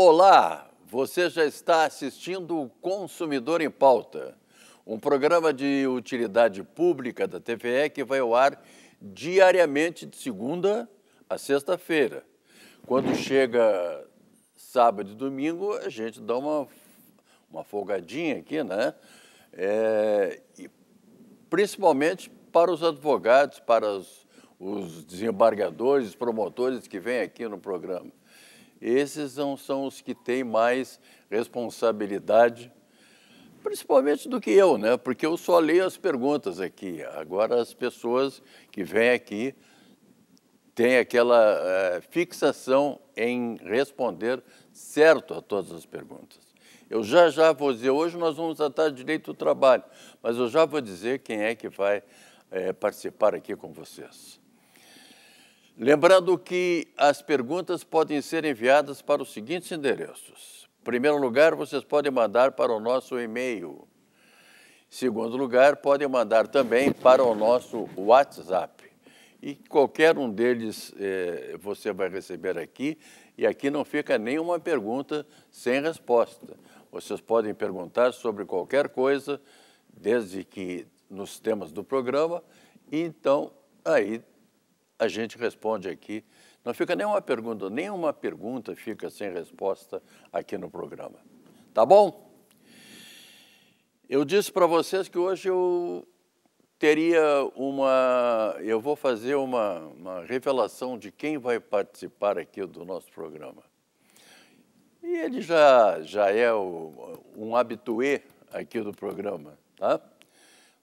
Olá, você já está assistindo o Consumidor em Pauta, um programa de utilidade pública da TVE que vai ao ar diariamente de segunda a sexta-feira. Quando chega sábado e domingo, a gente dá uma, uma folgadinha aqui, né? É, principalmente para os advogados, para os, os desembargadores, promotores que vêm aqui no programa. Esses não são os que têm mais responsabilidade, principalmente do que eu, né? Porque eu só leio as perguntas aqui. Agora as pessoas que vêm aqui têm aquela eh, fixação em responder certo a todas as perguntas. Eu já já vou dizer, hoje nós vamos tratar direito do trabalho, mas eu já vou dizer quem é que vai é, participar aqui com vocês. Lembrando que as perguntas podem ser enviadas para os seguintes endereços. Em primeiro lugar, vocês podem mandar para o nosso e-mail. Em segundo lugar, podem mandar também para o nosso WhatsApp. E qualquer um deles eh, você vai receber aqui. E aqui não fica nenhuma pergunta sem resposta. Vocês podem perguntar sobre qualquer coisa, desde que nos temas do programa. E então, aí a gente responde aqui. Não fica nenhuma pergunta, nenhuma pergunta fica sem resposta aqui no programa. Tá bom? Eu disse para vocês que hoje eu teria uma. Eu vou fazer uma, uma, revelação de quem vai participar aqui do nosso programa. E ele já, já é o, um habitué aqui do programa, tá?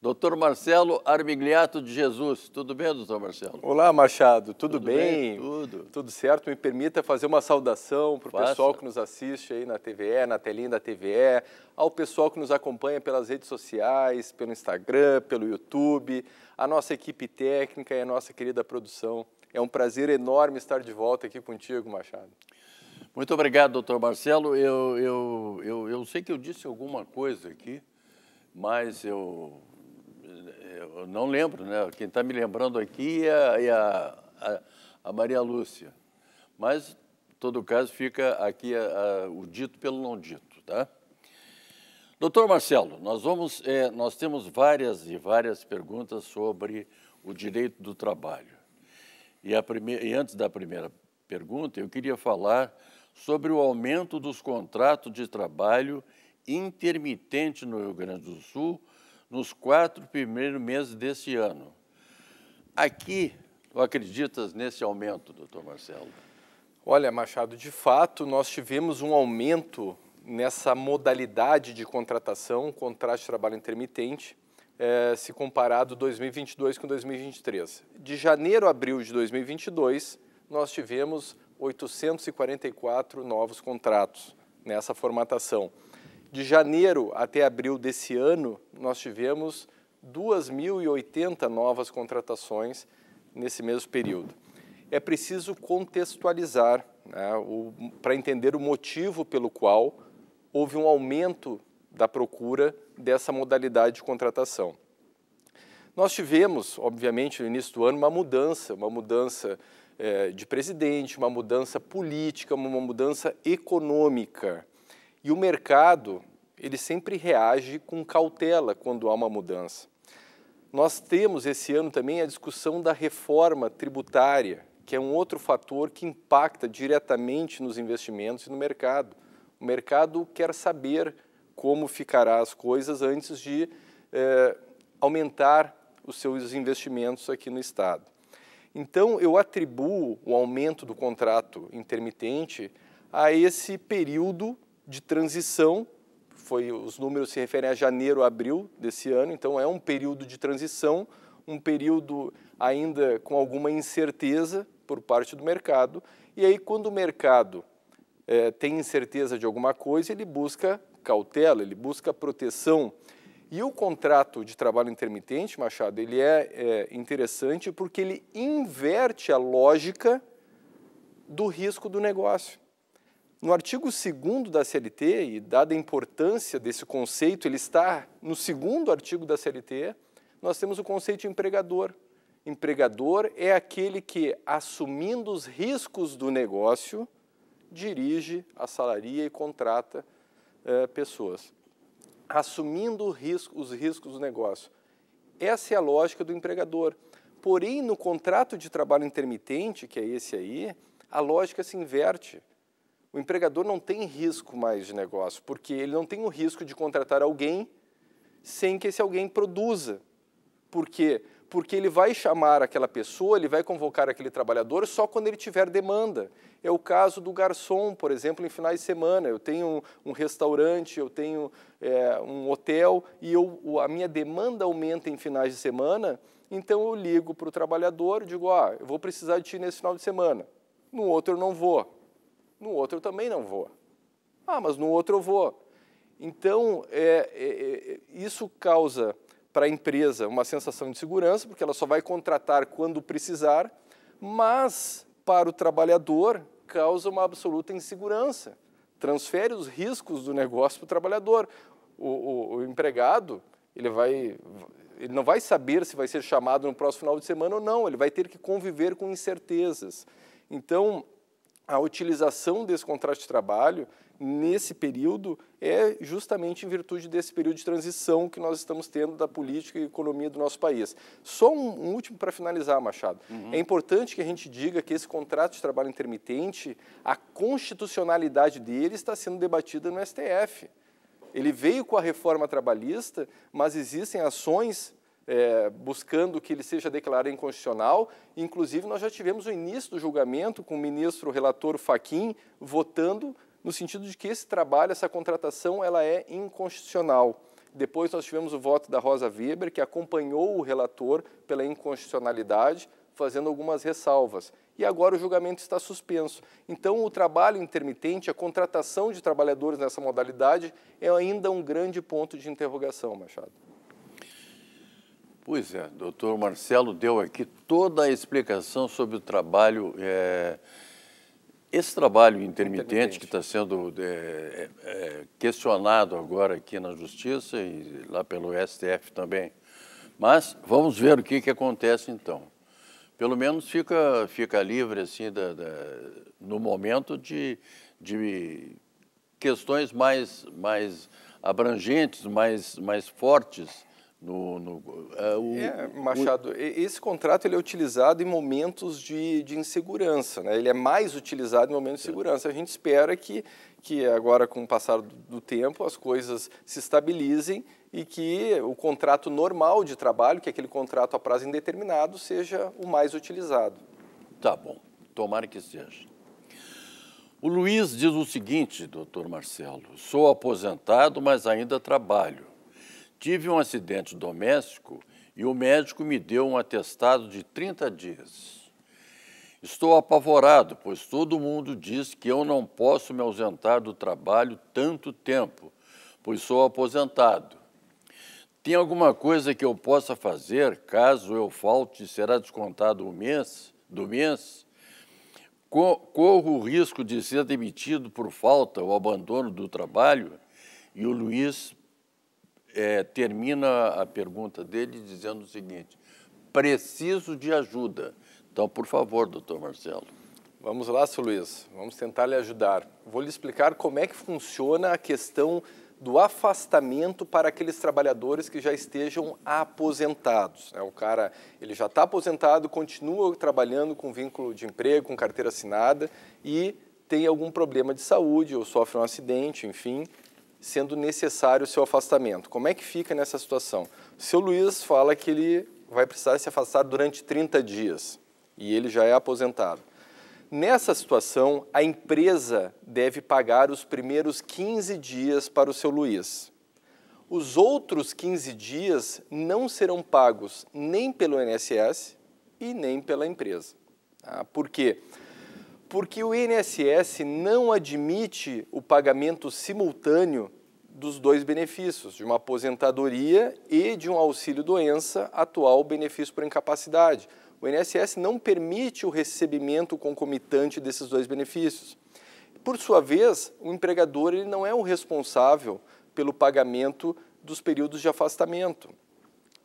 Doutor Marcelo Armigliato de Jesus. Tudo bem, doutor Marcelo? Olá, Machado. Tudo, tudo bem? bem? Tudo. Tudo certo? Me permita fazer uma saudação para o pessoal que nos assiste aí na TVE, na telinha da TVE, ao pessoal que nos acompanha pelas redes sociais, pelo Instagram, pelo YouTube, a nossa equipe técnica e a nossa querida produção. É um prazer enorme estar de volta aqui contigo, Machado. Muito obrigado, doutor Marcelo. Eu, eu, eu, eu sei que eu disse alguma coisa aqui, mas eu não lembro, né? Quem está me lembrando aqui é, é a, a, a, Maria Lúcia. Mas, em todo caso, fica aqui a, o dito pelo não dito, tá? Doutor Marcelo, nós, vamos, é, nós temos várias e várias perguntas sobre o direito do trabalho. E, primeira, e antes da primeira pergunta, eu queria falar sobre o aumento dos contratos de trabalho intermitente no Rio Grande do Sul, nos quatro primeiros meses deste ano. Aqui, tu acreditas nesse aumento, doutor Marcelo? Olha, Machado, de fato, nós tivemos um aumento nessa modalidade de contratação, contrato de trabalho intermitente, é, se comparado 2022 com 2023. De janeiro a abril de 2022, nós tivemos 844 novos contratos nessa formatação. De janeiro até abril desse ano, nós tivemos 2.080 novas contratações nesse mesmo período. É preciso contextualizar né, para entender o motivo pelo qual houve um aumento da procura dessa modalidade de contratação. Nós tivemos, obviamente, no início do ano, uma mudança, uma mudança eh, de presidente, uma mudança política, uma mudança econômica. E o mercado, ele sempre reage com cautela quando há uma mudança. Nós temos esse ano também a discussão da reforma tributária, que é um outro fator que impacta diretamente nos investimentos e no mercado. O mercado quer saber como ficará as coisas antes de eh, aumentar os seus investimentos aqui no Estado. Então, eu atribuo o aumento do contrato intermitente a esse período de transição, foi os números se referem a janeiro, abril desse ano, então é um período de transição, um período ainda com alguma incerteza por parte do mercado. E aí, quando o mercado é, tem incerteza de alguma coisa, ele busca cautela, ele busca proteção. E o contrato de trabalho intermitente, Machado, ele é, é interessante porque ele inverte a lógica do risco do negócio. No artigo 2 da CLT, e dada a importância desse conceito, ele está no segundo artigo da CLT, nós temos o conceito de empregador. Empregador é aquele que, assumindo os riscos do negócio, dirige, assalaria e contrata eh, pessoas. Assumindo risco, os riscos do negócio. Essa é a lógica do empregador. Porém, no contrato de trabalho intermitente, que é esse aí, a lógica se inverte o empregador não tem risco mais de negócio, porque ele não tem o risco de contratar alguém sem que esse alguém produza. Por quê? Porque ele vai chamar aquela pessoa, ele vai convocar aquele trabalhador só quando ele tiver demanda. É o caso do garçom, por exemplo, em finais de semana. Eu tenho um restaurante, eu tenho é, um hotel e eu, a minha demanda aumenta em finais de semana, então eu ligo para o trabalhador e digo: ah, eu vou precisar de ti nesse final de semana. No outro eu não vou no outro eu também não vou. Ah, mas no outro eu vou. Então, é, é, é isso causa para a empresa uma sensação de segurança, porque ela só vai contratar quando precisar, mas para o trabalhador causa uma absoluta insegurança. Transfere os riscos do negócio para o trabalhador. O, o, o empregado, ele vai, ele não vai saber se vai ser chamado no próximo final de semana ou não, ele vai ter que conviver com incertezas. Então, a utilização desse contrato de trabalho nesse período é justamente em virtude desse período de transição que nós estamos tendo da política e economia do nosso país. Só um, um último para finalizar, Machado. Uhum. É importante que a gente diga que esse contrato de trabalho intermitente, a constitucionalidade dele está sendo debatida no STF. Ele veio com a reforma trabalhista, mas existem ações é, buscando que ele seja declarado inconstitucional. Inclusive, nós já tivemos o início do julgamento com o ministro o relator Faquim votando no sentido de que esse trabalho, essa contratação, ela é inconstitucional. Depois nós tivemos o voto da Rosa Weber, que acompanhou o relator pela inconstitucionalidade, fazendo algumas ressalvas. E agora o julgamento está suspenso. Então, o trabalho intermitente, a contratação de trabalhadores nessa modalidade é ainda um grande ponto de interrogação, Machado. Pois é, doutor Marcelo deu aqui toda a explicação sobre o trabalho, é, esse trabalho intermitente, tá intermitente. que está sendo é, é, é, questionado agora aqui na Justiça e lá pelo STF também. Mas vamos ver o que, que acontece então. Pelo menos fica, fica livre, assim, da, da, no momento, de, de questões mais, mais abrangentes, mais, mais fortes, no, no uh, o, é, Machado, o... esse contrato ele é utilizado em momentos de, de insegurança, né? ele é mais utilizado em momentos de é. segurança. A gente espera que, que agora, com o passar do tempo, as coisas se estabilizem e que o contrato normal de trabalho, que é aquele contrato a prazo indeterminado, seja o mais utilizado. Tá bom, tomara que seja. O Luiz diz o seguinte, doutor Marcelo: sou aposentado, mas ainda trabalho Tive um acidente doméstico e o médico me deu um atestado de 30 dias. Estou apavorado, pois todo mundo diz que eu não posso me ausentar do trabalho tanto tempo, pois sou aposentado. Tem alguma coisa que eu possa fazer caso eu falte e será descontado o mês, do mês? Corro o risco de ser demitido por falta ou abandono do trabalho? E o Luiz é, termina a pergunta dele dizendo o seguinte: preciso de ajuda. Então, por favor, doutor Marcelo. Vamos lá, seu Luiz, vamos tentar lhe ajudar. Vou lhe explicar como é que funciona a questão do afastamento para aqueles trabalhadores que já estejam aposentados. Né? O cara ele já está aposentado, continua trabalhando com vínculo de emprego, com carteira assinada e tem algum problema de saúde ou sofre um acidente, enfim, sendo necessário o seu afastamento. Como é que fica nessa situação? O seu Luiz fala que ele vai precisar se afastar durante 30 dias e ele já é aposentado. Nessa situação, a empresa deve pagar os primeiros 15 dias para o seu Luiz. Os outros 15 dias não serão pagos nem pelo INSS e nem pela empresa. Ah, por quê? Porque porque o INSS não admite o pagamento simultâneo dos dois benefícios, de uma aposentadoria e de um auxílio-doença, atual benefício por incapacidade. O INSS não permite o recebimento concomitante desses dois benefícios. Por sua vez, o empregador ele não é o responsável pelo pagamento dos períodos de afastamento.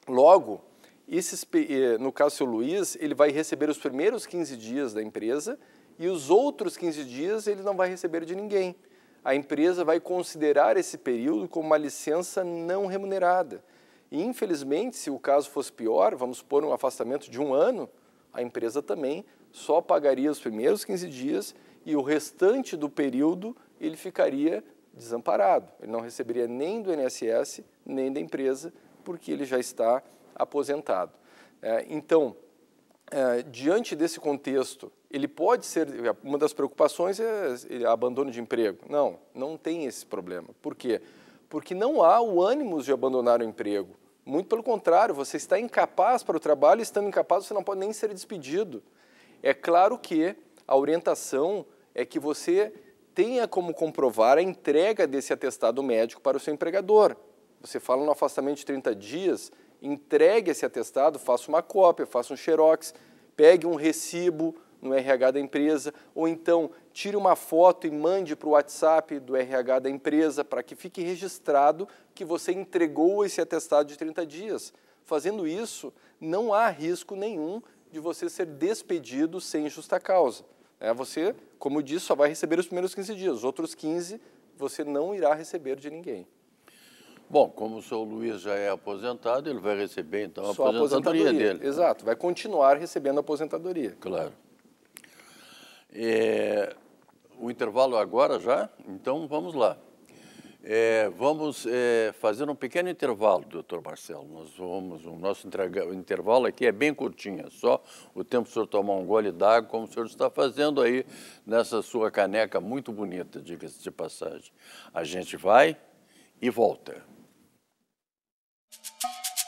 Logo, esses, eh, no caso do seu Luiz, ele vai receber os primeiros 15 dias da empresa e os outros 15 dias ele não vai receber de ninguém. A empresa vai considerar esse período como uma licença não remunerada. E, infelizmente, se o caso fosse pior, vamos supor um afastamento de um ano, a empresa também só pagaria os primeiros 15 dias e o restante do período ele ficaria desamparado. Ele não receberia nem do INSS, nem da empresa, porque ele já está aposentado. É, então, é, diante desse contexto, ele pode ser. Uma das preocupações é abandono de emprego. Não, não tem esse problema. Por quê? Porque não há o ânimo de abandonar o emprego. Muito pelo contrário, você está incapaz para o trabalho, estando incapaz, você não pode nem ser despedido. É claro que a orientação é que você tenha como comprovar a entrega desse atestado médico para o seu empregador. Você fala no afastamento de 30 dias, entregue esse atestado, faça uma cópia, faça um xerox, pegue um recibo, no RH da empresa, ou então tire uma foto e mande para o WhatsApp do RH da empresa para que fique registrado que você entregou esse atestado de 30 dias. Fazendo isso, não há risco nenhum de você ser despedido sem justa causa. É, você, como disse, só vai receber os primeiros 15 dias, os outros 15 você não irá receber de ninguém. Bom, como o seu Luiz já é aposentado, ele vai receber então a aposentadoria, aposentadoria, dele. Né? Exato, vai continuar recebendo a aposentadoria. Claro. É, o intervalo agora já? Então vamos lá. É, vamos é, fazer um pequeno intervalo, doutor Marcelo. Nós vamos, o nosso intervalo aqui é bem curtinho, é só o tempo para o senhor tomar um gole d'água, como o senhor está fazendo aí nessa sua caneca muito bonita, diga-se de passagem. A gente vai e volta.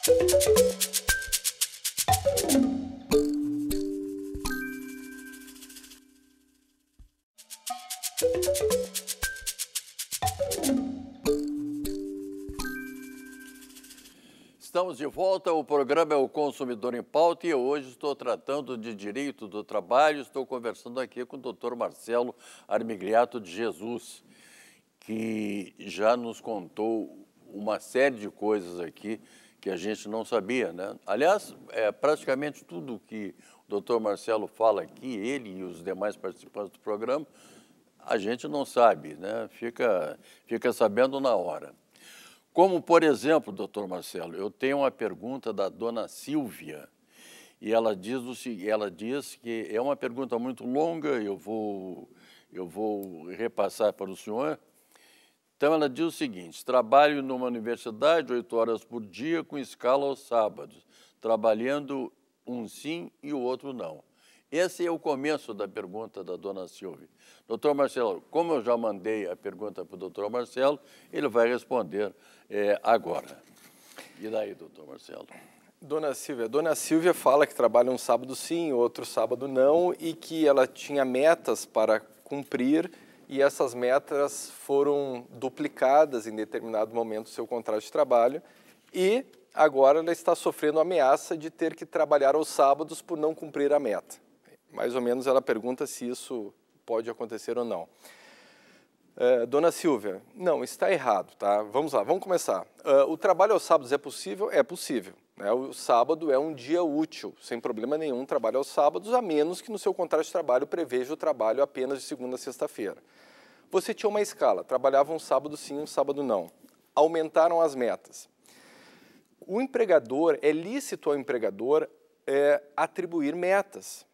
Música Estamos de volta, o programa é o Consumidor em Pauta e hoje estou tratando de direito do trabalho, estou conversando aqui com o doutor Marcelo Armigliato de Jesus, que já nos contou uma série de coisas aqui que a gente não sabia, né? Aliás, é, praticamente tudo que o doutor Marcelo fala aqui, ele e os demais participantes do programa, a gente não sabe, né? Fica, fica sabendo na hora. Como, por exemplo, doutor Marcelo, eu tenho uma pergunta da dona Silvia, e ela diz, ela diz que é uma pergunta muito longa, eu vou, eu vou repassar para o senhor. Então, ela diz o seguinte: trabalho numa universidade oito horas por dia, com escala aos sábados, trabalhando um sim e o outro não. Esse é o começo da pergunta da dona Silvia. Doutor Marcelo, como eu já mandei a pergunta para o doutor Marcelo, ele vai responder é, agora. E daí, doutor Marcelo? Dona Silvia, Dona Silvia fala que trabalha um sábado sim, outro sábado não, e que ela tinha metas para cumprir e essas metas foram duplicadas em determinado momento do seu contrato de trabalho e agora ela está sofrendo a ameaça de ter que trabalhar aos sábados por não cumprir a meta mais ou menos ela pergunta se isso pode acontecer ou não. É, dona Silvia, não, está errado, tá? Vamos lá, vamos começar. Uh, o trabalho aos sábados é possível? É possível. Né? O sábado é um dia útil, sem problema nenhum, trabalho aos sábados, a menos que no seu contrato de trabalho preveja o trabalho apenas de segunda a sexta-feira. Você tinha uma escala, trabalhava um sábado sim, um sábado não. Aumentaram as metas. O empregador, é lícito ao empregador é, atribuir metas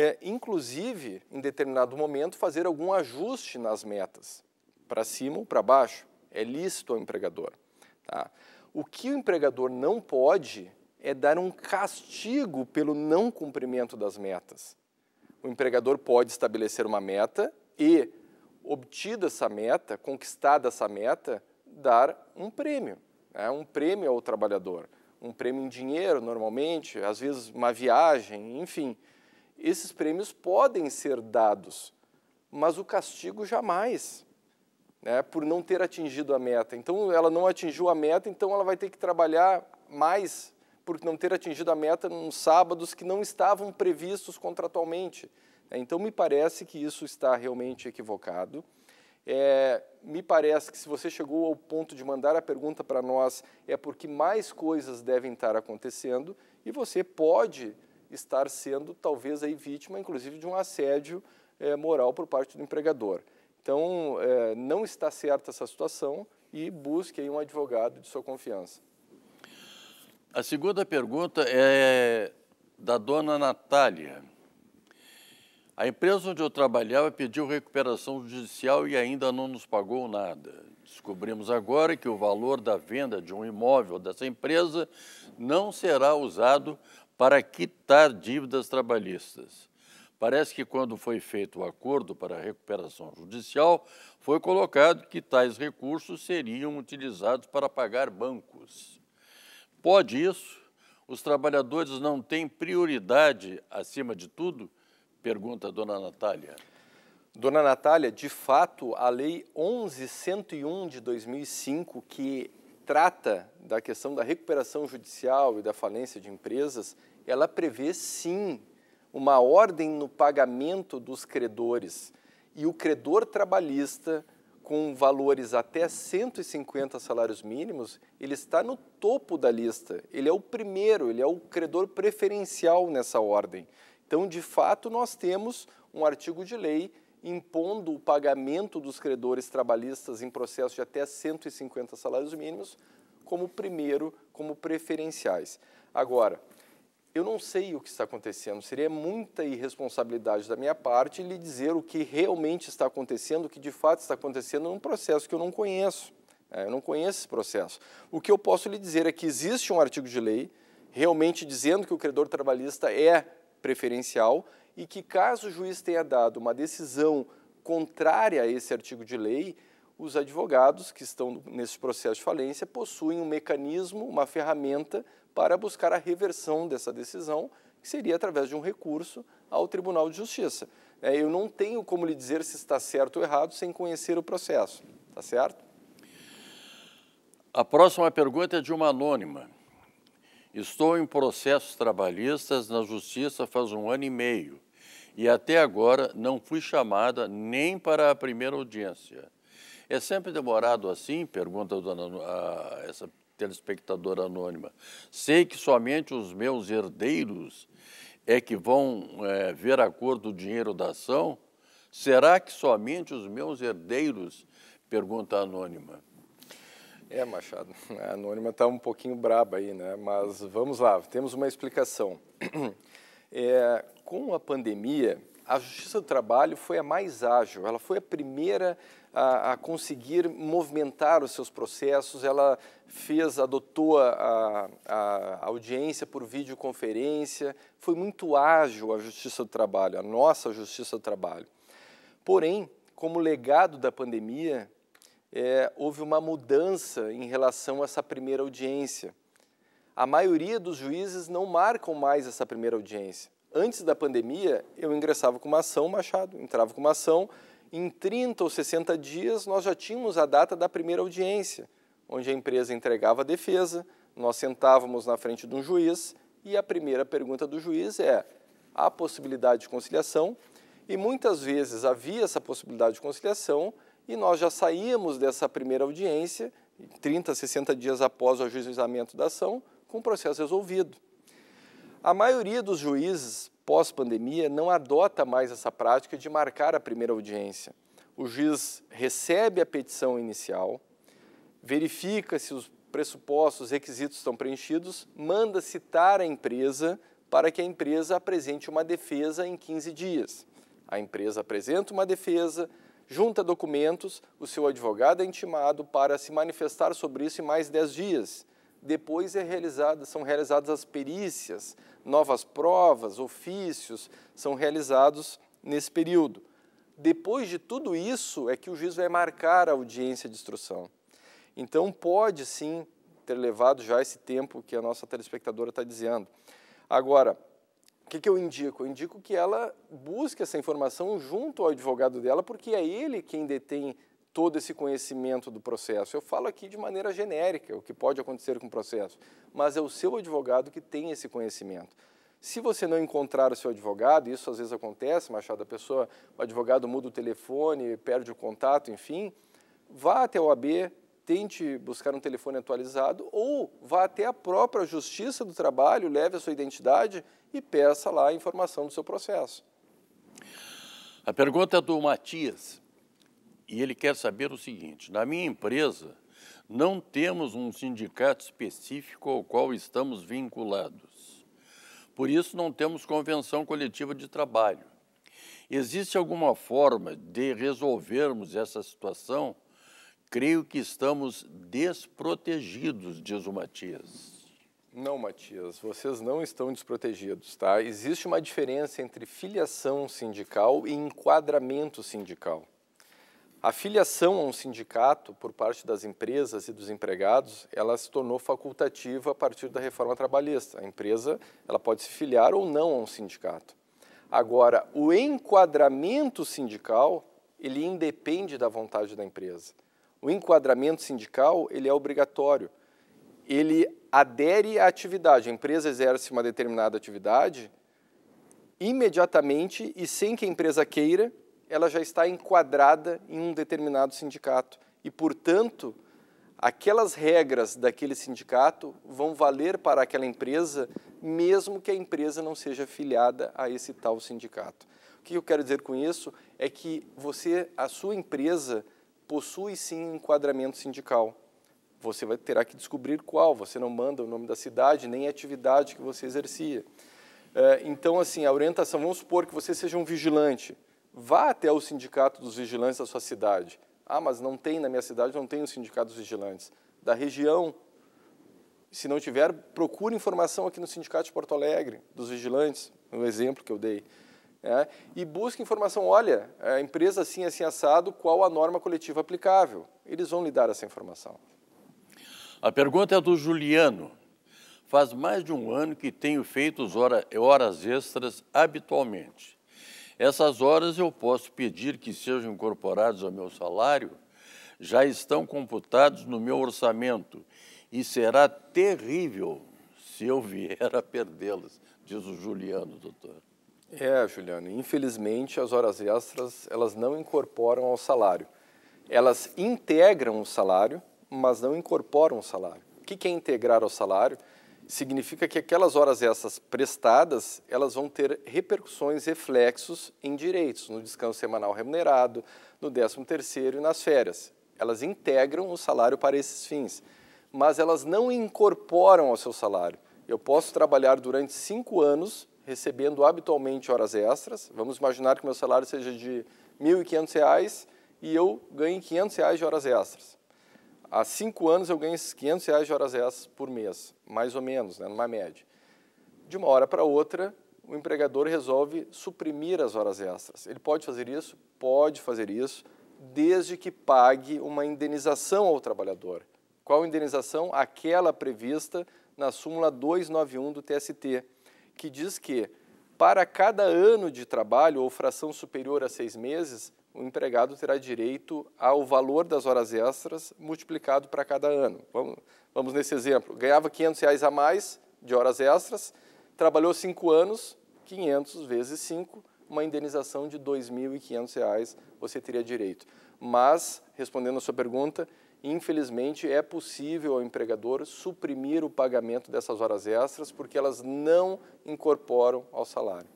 é, inclusive, em determinado momento, fazer algum ajuste nas metas, para cima ou para baixo. É lícito ao empregador. Tá? O que o empregador não pode é dar um castigo pelo não cumprimento das metas. O empregador pode estabelecer uma meta e, obtida essa meta, conquistada essa meta, dar um prêmio, né? um prêmio ao trabalhador, um prêmio em dinheiro normalmente, às vezes uma viagem, enfim esses prêmios podem ser dados, mas o castigo jamais, né, por não ter atingido a meta. Então, ela não atingiu a meta, então ela vai ter que trabalhar mais por não ter atingido a meta nos sábados que não estavam previstos contratualmente. Né. Então, me parece que isso está realmente equivocado. É, me parece que se você chegou ao ponto de mandar a pergunta para nós, é porque mais coisas devem estar acontecendo e você pode estar sendo talvez aí vítima, inclusive, de um assédio é, moral por parte do empregador. Então, é, não está certa essa situação e busque aí um advogado de sua confiança. A segunda pergunta é da dona Natália. A empresa onde eu trabalhava pediu recuperação judicial e ainda não nos pagou nada. Descobrimos agora que o valor da venda de um imóvel dessa empresa não será usado para quitar dívidas trabalhistas. Parece que quando foi feito o acordo para a recuperação judicial, foi colocado que tais recursos seriam utilizados para pagar bancos. Pode isso? Os trabalhadores não têm prioridade acima de tudo? Pergunta a dona Natália. Dona Natália, de fato, a Lei 11.101 de 2005, que trata da questão da recuperação judicial e da falência de empresas, ela prevê sim uma ordem no pagamento dos credores. E o credor trabalhista, com valores até 150 salários mínimos, ele está no topo da lista. Ele é o primeiro, ele é o credor preferencial nessa ordem. Então, de fato, nós temos um artigo de lei impondo o pagamento dos credores trabalhistas em processo de até 150 salários mínimos como primeiro, como preferenciais. Agora, eu não sei o que está acontecendo, seria muita irresponsabilidade da minha parte lhe dizer o que realmente está acontecendo, o que de fato está acontecendo num processo que eu não conheço. É, eu não conheço esse processo. O que eu posso lhe dizer é que existe um artigo de lei realmente dizendo que o credor trabalhista é preferencial e que, caso o juiz tenha dado uma decisão contrária a esse artigo de lei, os advogados que estão nesse processo de falência possuem um mecanismo, uma ferramenta para buscar a reversão dessa decisão, que seria através de um recurso ao Tribunal de Justiça. É, eu não tenho como lhe dizer se está certo ou errado sem conhecer o processo, tá certo? A próxima pergunta é de uma anônima. Estou em processos trabalhistas na Justiça faz um ano e meio e até agora não fui chamada nem para a primeira audiência. É sempre demorado assim? Pergunta a dona, a, essa telespectadora anônima. Sei que somente os meus herdeiros é que vão é, ver a cor do dinheiro da ação? Será que somente os meus herdeiros? Pergunta anônima. É, Machado, a anônima está um pouquinho braba aí, né? Mas vamos lá, temos uma explicação. É, com a pandemia, a Justiça do Trabalho foi a mais ágil, ela foi a primeira a, a conseguir movimentar os seus processos, ela fez, adotou a, a, audiência por videoconferência, foi muito ágil a Justiça do Trabalho, a nossa Justiça do Trabalho. Porém, como legado da pandemia, é, houve uma mudança em relação a essa primeira audiência. A maioria dos juízes não marcam mais essa primeira audiência. Antes da pandemia, eu ingressava com uma ação, Machado, entrava com uma ação, em 30 ou 60 dias nós já tínhamos a data da primeira audiência, onde a empresa entregava a defesa, nós sentávamos na frente de um juiz e a primeira pergunta do juiz é: há possibilidade de conciliação? E muitas vezes havia essa possibilidade de conciliação, e nós já saímos dessa primeira audiência, 30, 60 dias após o ajuizamento da ação, com o processo resolvido. A maioria dos juízes pós-pandemia não adota mais essa prática de marcar a primeira audiência. O juiz recebe a petição inicial, verifica se os pressupostos, requisitos estão preenchidos, manda citar a empresa para que a empresa apresente uma defesa em 15 dias. A empresa apresenta uma defesa, junta documentos, o seu advogado é intimado para se manifestar sobre isso em mais 10 dias. Depois é são realizadas as perícias, novas provas, ofícios, são realizados nesse período. Depois de tudo isso é que o juiz vai marcar a audiência de instrução. Então pode sim ter levado já esse tempo que a nossa telespectadora está dizendo. Agora, o que, que eu indico? Eu indico que ela busque essa informação junto ao advogado dela, porque é ele quem detém todo esse conhecimento do processo. Eu falo aqui de maneira genérica o que pode acontecer com o processo, mas é o seu advogado que tem esse conhecimento. Se você não encontrar o seu advogado, isso às vezes acontece, Machado, a pessoa, o advogado muda o telefone, perde o contato, enfim, vá até o AB, tente buscar um telefone atualizado ou vá até a própria Justiça do Trabalho, leve a sua identidade e peça lá a informação do seu processo. A pergunta é do Matias e ele quer saber o seguinte: na minha empresa não temos um sindicato específico ao qual estamos vinculados. Por isso não temos convenção coletiva de trabalho. Existe alguma forma de resolvermos essa situação? Creio que estamos desprotegidos, diz o Matias. Não, Matias, vocês não estão desprotegidos, tá? Existe uma diferença entre filiação sindical e enquadramento sindical. A filiação a um sindicato por parte das empresas e dos empregados, ela se tornou facultativa a partir da reforma trabalhista. A empresa, ela pode se filiar ou não a um sindicato. Agora, o enquadramento sindical, ele independe da vontade da empresa. O enquadramento sindical ele é obrigatório. Ele adere à atividade. A empresa exerce uma determinada atividade, imediatamente e sem que a empresa queira, ela já está enquadrada em um determinado sindicato. E, portanto, aquelas regras daquele sindicato vão valer para aquela empresa, mesmo que a empresa não seja filiada a esse tal sindicato. O que eu quero dizer com isso é que você, a sua empresa, possui sim um enquadramento sindical. Você vai terá que descobrir qual, você não manda o nome da cidade, nem a atividade que você exercia. É, então, assim, a orientação, vamos supor que você seja um vigilante, vá até o sindicato dos vigilantes da sua cidade. Ah, mas não tem, na minha cidade não tem o sindicato dos vigilantes. Da região, se não tiver, procure informação aqui no Sindicato de Porto Alegre, dos vigilantes, no exemplo que eu dei é, e busca informação, olha, a empresa assim, assim, assado, qual a norma coletiva aplicável? Eles vão lhe dar essa informação. A pergunta é do Juliano. Faz mais de um ano que tenho feito horas extras habitualmente. Essas horas eu posso pedir que sejam incorporadas ao meu salário? Já estão computados no meu orçamento e será terrível se eu vier a perdê-las, diz o Juliano, doutor. É, Juliano, infelizmente as horas extras, elas não incorporam ao salário. Elas integram o salário, mas não incorporam o salário. O que é integrar ao salário? Significa que aquelas horas extras prestadas, elas vão ter repercussões, reflexos em direitos, no descanso semanal remunerado, no 13 terceiro e nas férias. Elas integram o salário para esses fins, mas elas não incorporam ao seu salário. Eu posso trabalhar durante cinco anos recebendo habitualmente horas extras. Vamos imaginar que meu salário seja de R$ 1.500 e eu ganhe R$ 500 reais de horas extras. Há cinco anos eu ganho R$ 500 reais de horas extras por mês, mais ou menos, né, numa média. De uma hora para outra, o empregador resolve suprimir as horas extras. Ele pode fazer isso? Pode fazer isso, desde que pague uma indenização ao trabalhador. Qual indenização? Aquela prevista na súmula 291 do TST, que diz que, para cada ano de trabalho ou fração superior a seis meses, o empregado terá direito ao valor das horas extras multiplicado para cada ano. Vamos, vamos nesse exemplo. Ganhava 500 reais a mais de horas extras, trabalhou cinco anos, 500 vezes 5, uma indenização de R$ 2.500 você teria direito. Mas, respondendo a sua pergunta, Infelizmente, é possível ao empregador suprimir o pagamento dessas horas extras porque elas não incorporam ao salário.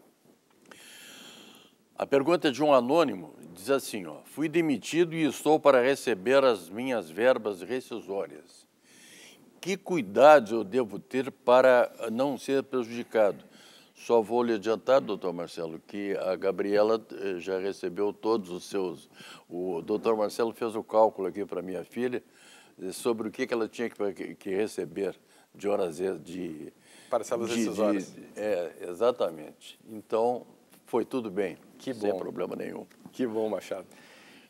A pergunta é de um anônimo, diz assim, ó, fui demitido e estou para receber as minhas verbas rescisórias. Que cuidados eu devo ter para não ser prejudicado? Só vou lhe adiantar, doutor Marcelo, que a Gabriela eh, já recebeu todos os seus. O doutor Marcelo fez o cálculo aqui para minha filha eh, sobre o que ela tinha que receber de horas de. Parcelas de, decisórias. De, é, exatamente. Então, foi tudo bem. Que bom. Sem problema nenhum. Que bom, Machado.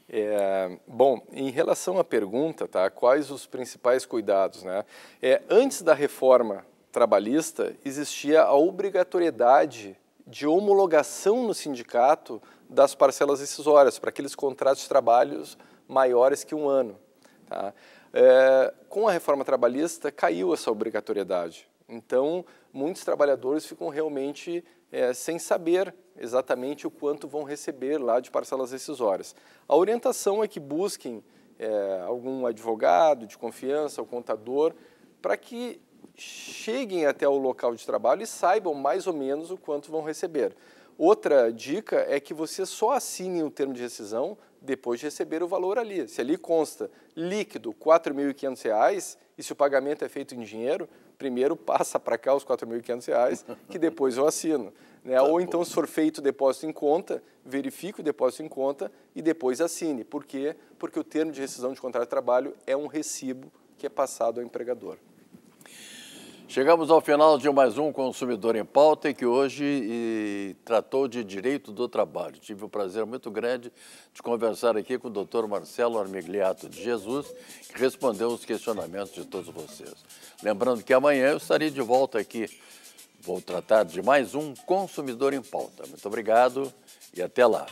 É, bom, em relação à pergunta, tá? Quais os principais cuidados, né? É, antes da reforma trabalhista, existia a obrigatoriedade de homologação no sindicato das parcelas decisórias para aqueles contratos de trabalhos maiores que um ano. Tá? É, com a reforma trabalhista, caiu essa obrigatoriedade. Então, muitos trabalhadores ficam realmente é, sem saber exatamente o quanto vão receber lá de parcelas decisórias. A orientação é que busquem é, algum advogado de confiança, o contador, para que cheguem até o local de trabalho e saibam mais ou menos o quanto vão receber. Outra dica é que você só assine o termo de rescisão depois de receber o valor ali. Se ali consta líquido R$ 4.500 e se o pagamento é feito em dinheiro, primeiro passa para cá os R$ reais que depois eu assino. Né? Tá ou então se feito o depósito em conta, verifique o depósito em conta e depois assine. Por quê? Porque o termo de rescisão de contrato de trabalho é um recibo que é passado ao empregador. Chegamos ao final de mais um Consumidor em Pauta, que hoje tratou de direito do trabalho. Tive o prazer muito grande de conversar aqui com o doutor Marcelo Armigliato de Jesus, que respondeu os questionamentos de todos vocês. Lembrando que amanhã eu estarei de volta aqui. Vou tratar de mais um Consumidor em Pauta. Muito obrigado e até lá.